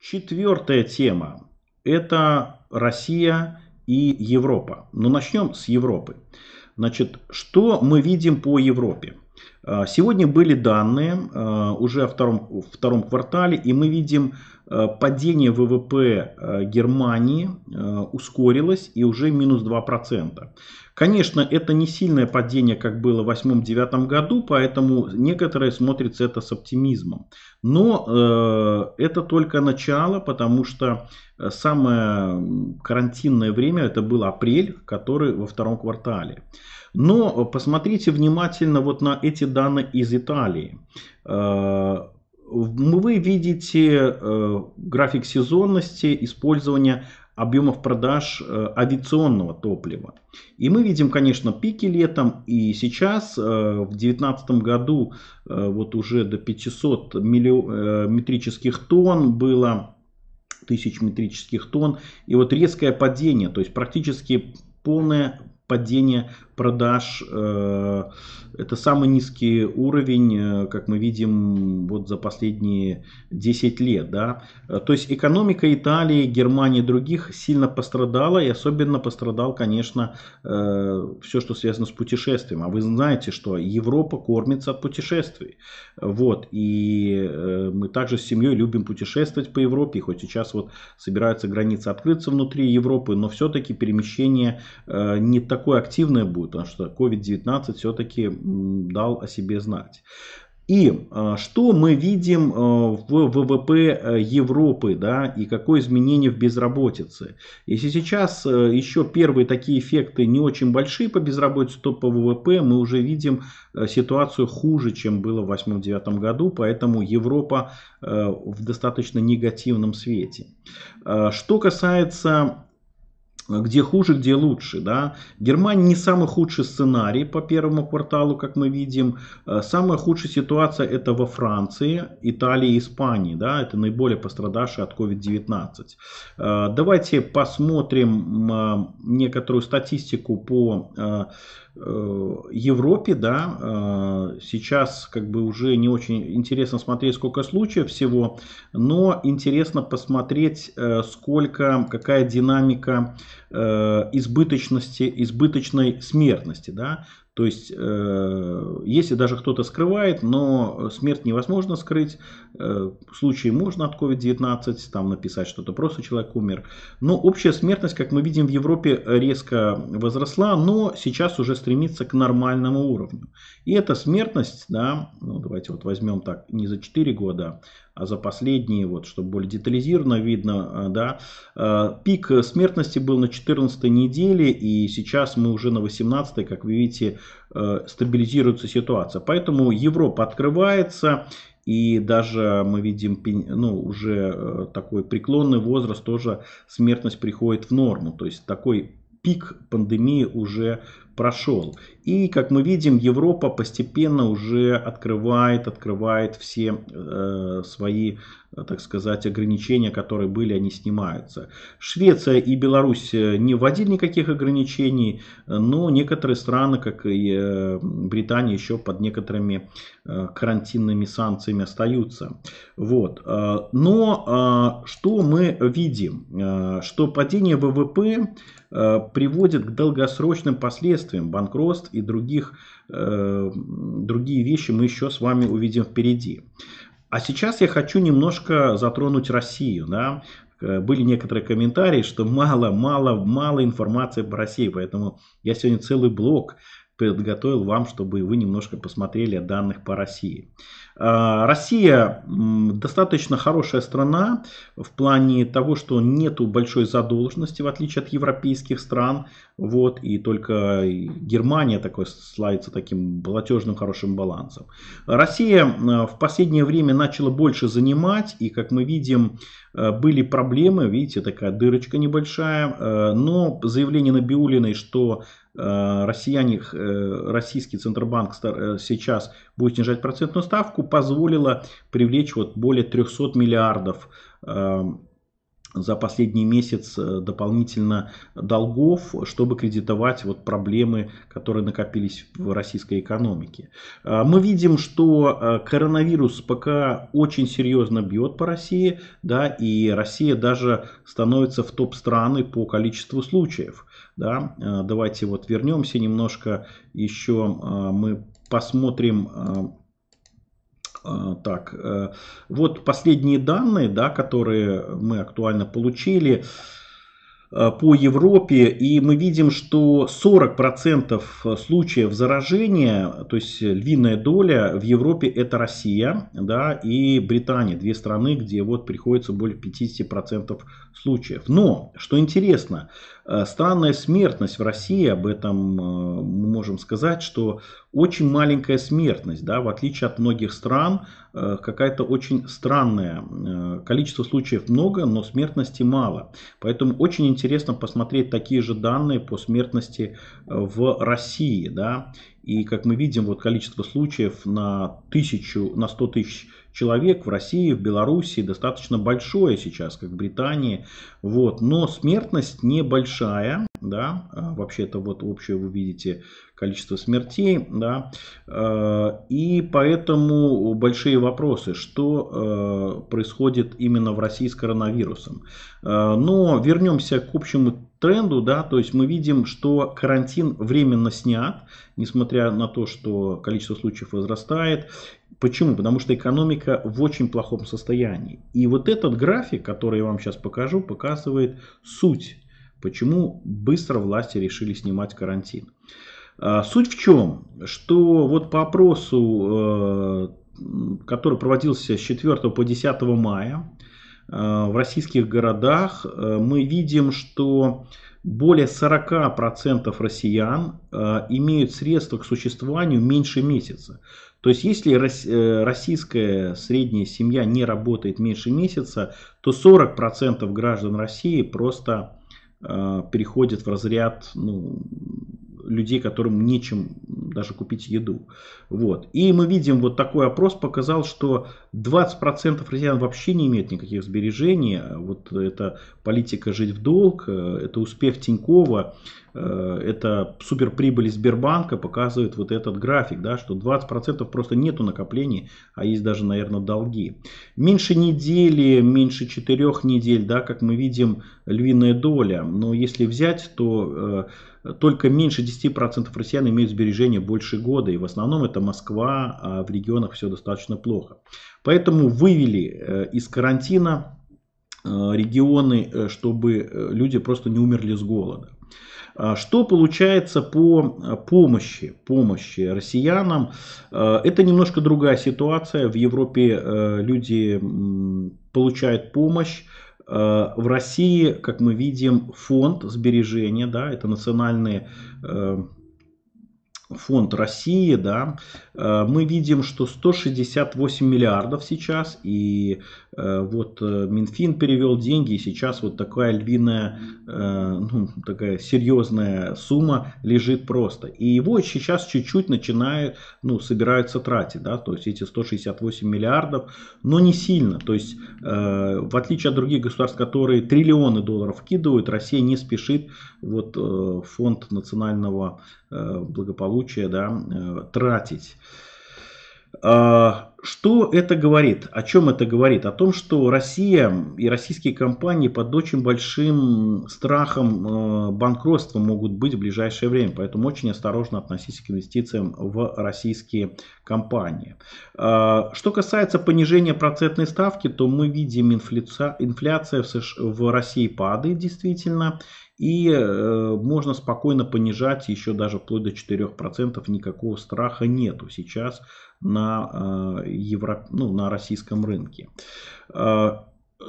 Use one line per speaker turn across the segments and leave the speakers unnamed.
Четвертая тема – это Россия и Европа. Но начнем с Европы. Значит, что мы видим по Европе? А, сегодня были данные а, уже о втором, втором квартале, и мы видим Э, падение ВВП э, Германии э, ускорилось и уже минус 2%. Конечно, это не сильное падение, как было в 2008-2009 году, поэтому некоторые смотрят это с оптимизмом. Но это только начало, потому что самое карантинное время это был апрель, который во втором квартале. Но посмотрите внимательно вот на эти данные из Италии вы видите э, график сезонности использования объемов продаж э, авиационного топлива. И мы видим, конечно, пики летом, и сейчас э, в 2019 году вот уже до 500 метрических тонн было тысяч метрических тонн. И вот резкое падение, то есть практически полное падение продаж. Э, это самый низкий уровень, э, как мы видим, вот за последние 10 лет. Да? Э, то есть экономика Италии, Германии и других сильно пострадала, и особенно пострадал, конечно, все, что связано с путешествием. А вы знаете, что Европа кормится от путешествий. Вот, и мы также с семьей любим путешествовать по Европе, хоть сейчас вот собираются границы открыться внутри Европы, но все-таки перемещение не такое активное будет потому что COVID-19 все-таки дал о себе знать. И а, что мы видим э, в ВВП э, Европы, да, и какое изменение в безработице. Если сейчас э, еще первые такие эффекты не очень большие по безработице, то по ВВП мы уже видим ситуацию хуже, чем было в 2008-2009 году, поэтому Европа в достаточно негативном свете. Что касается где хуже, где лучше. Да? Германия не самый худший сценарий по первому кварталу, как мы видим. Э, самая худшая ситуация это во Франции, Италии и Испании. Да? Это наиболее пострадавшие от COVID-19. Э, давайте посмотрим а, некоторую статистику по э, Европе, да, э, сейчас как бы уже не очень интересно смотреть, сколько случаев всего, но интересно посмотреть, э, сколько, какая динамика э, избыточности, избыточной смертности, да. То есть, э, если даже кто-то скрывает, но смерть невозможно скрыть, э, в случае можно от COVID-19 там написать что-то, просто человек умер. Но общая смертность, как мы видим, в Европе резко возросла, но сейчас уже стремится к нормальному уровню. И эта смертность, да, ну давайте вот возьмем так, не за 4 года, а за последние, вот, чтобы более детализированно видно, э, да, пик смертности был на 14 неделе, и сейчас мы уже на 18 как вы видите, Э, стабилизируется ситуация. Поэтому Европа открывается, и даже мы видим ну, уже э, такой преклонный возраст, тоже смертность приходит в норму. То есть такой пик пандемии уже прошел. И, как мы видим, Европа постепенно уже открывает, открывает все э, свои Э, так сказать, ограничения, которые были, они снимаются. Швеция и Беларусь э, не вводили никаких ограничений, э, но некоторые страны, как и Британия, еще под некоторыми карантинными санкциями остаются. Вот. Но что мы видим? Что падение ВВП приводит к долгосрочным последствиям банкротств и других, другие вещи мы еще с вами увидим впереди. А сейчас я хочу немножко затронуть Россию. Да? Э, были некоторые комментарии, что мало, мало, мало информации по России. Поэтому я сегодня целый блок подготовил вам, чтобы вы немножко посмотрели данных по России. Э, Россия достаточно хорошая страна в плане того, что нету большой задолженности, в отличие от европейских стран. Вот, и только Германия такой славится таким платежным хорошим балансом. Россия э, в последнее время начала больше занимать, и как мы видим, э, были проблемы, видите, такая дырочка небольшая, но заявление Набиулиной, что россияне, российский Центробанк сейчас будет снижать процентную ставку, позволило привлечь вот более 300 миллиардов эм, за последний месяц э, дополнительно долгов, чтобы кредитовать вот проблемы, которые накопились в российской экономике. Э, мы видим, что э, коронавирус пока очень серьезно бьет по России, да, и Россия даже становится в топ страны по количеству случаев. Да. Давайте вот вернемся немножко, еще мы посмотрим э, э, так, э, вот последние данные, да, которые мы актуально получили по Европе, и мы видим, что 40% случаев заражения, то есть львиная доля в Европе это Россия да, и Британия, две страны, где вот приходится более 50% случаев. Но, что интересно, Э, странная смертность в России, об этом э, мы можем сказать, что очень маленькая смертность, да, в отличие от многих стран, э, какая-то очень странная. Количество случаев много, но смертности мало. Поэтому очень интересно посмотреть такие же данные по смертности в России. Да. И как мы видим, вот количество случаев на, тысячу, на 100 тысяч человек в России, в Белоруссии достаточно большое сейчас, как в Британии, вот, но смертность небольшая, да, а, вообще-то вот общее вы видите количество смертей, да, а, и поэтому большие вопросы, что а, происходит именно в России с коронавирусом. Но вернемся к общему тренду, да, то есть мы видим, что карантин временно снят, несмотря на то, что количество случаев возрастает. Почему? Потому что экономика в очень плохом состоянии. И вот этот график, который я вам сейчас покажу, показывает суть, почему быстро власти решили снимать карантин. А, суть в чем? Что вот по опросу, э, который проводился с 4 по 10 мая, Э, в российских городах э, мы видим, что более 40% россиян э, имеют средства к существованию меньше месяца. То есть, если российская средняя семья не работает меньше месяца, то 40% граждан России просто переходят в разряд ну, людей, которым нечем даже купить еду. Вот. И мы видим, вот такой опрос показал, что 20% россиян вообще не имеют никаких сбережений. Вот это политика жить в долг, э, это успех Тинькова, э, это суперприбыли Сбербанка показывает вот этот график, да, что 20% просто нету накоплений, а есть даже, наверное, долги. Меньше недели, меньше 4 недель, да, как мы видим, львиная доля. Но если взять, то э, только меньше 10% россиян имеют сбережения больше года. И в основном это Москва, а в регионах все достаточно плохо. Поэтому вывели э, из карантина э, регионы, э, чтобы люди просто не умерли с голода. А что получается по помощи, помощи россиянам? Это немножко другая ситуация. В Европе люди получают помощь Э, в России, как мы видим, фонд сбережения, да, это национальные э, фонд России, да, э, мы видим, что 168 миллиардов сейчас, и э, вот э, Минфин перевел деньги, и сейчас вот такая львиная, ну, такая серьезная сумма лежит просто. И его сейчас чуть-чуть начинают, ну, собираются тратить, да, то есть эти 168 миллиардов, но не сильно, то есть в отличие от других государств, которые триллионы долларов вкидывают, Россия не спешит вот фонд национального благополучия благополучия да, э, тратить. А, что это говорит? О чем это говорит? О том, что Россия и российские компании под очень большим страхом э, банкротства могут быть в ближайшее время. Поэтому очень осторожно относитесь к инвестициям в российские компании. А, что касается понижения процентной ставки, то мы видим инфляция в России падает действительно. И э, можно спокойно понижать еще даже вплоть до 4%. Никакого страха нету сейчас на, э, евро, ну, на российском рынке. Э,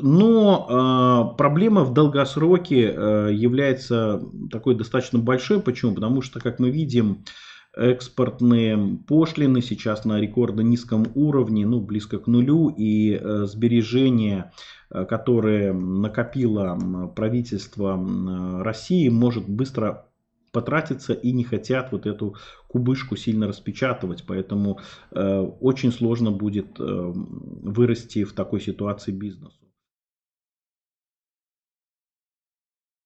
но э, проблема в долгосроке э, является такой достаточно большой. Почему? Потому что, как мы видим, э, экспортные пошлины сейчас на рекордно низком уровне, ну, близко к нулю, и э, сбережения, э, которые накопило правительство э, России, может быстро потратиться и не хотят вот эту кубышку сильно распечатывать. Поэтому очень сложно будет вырасти в такой ситуации бизнес.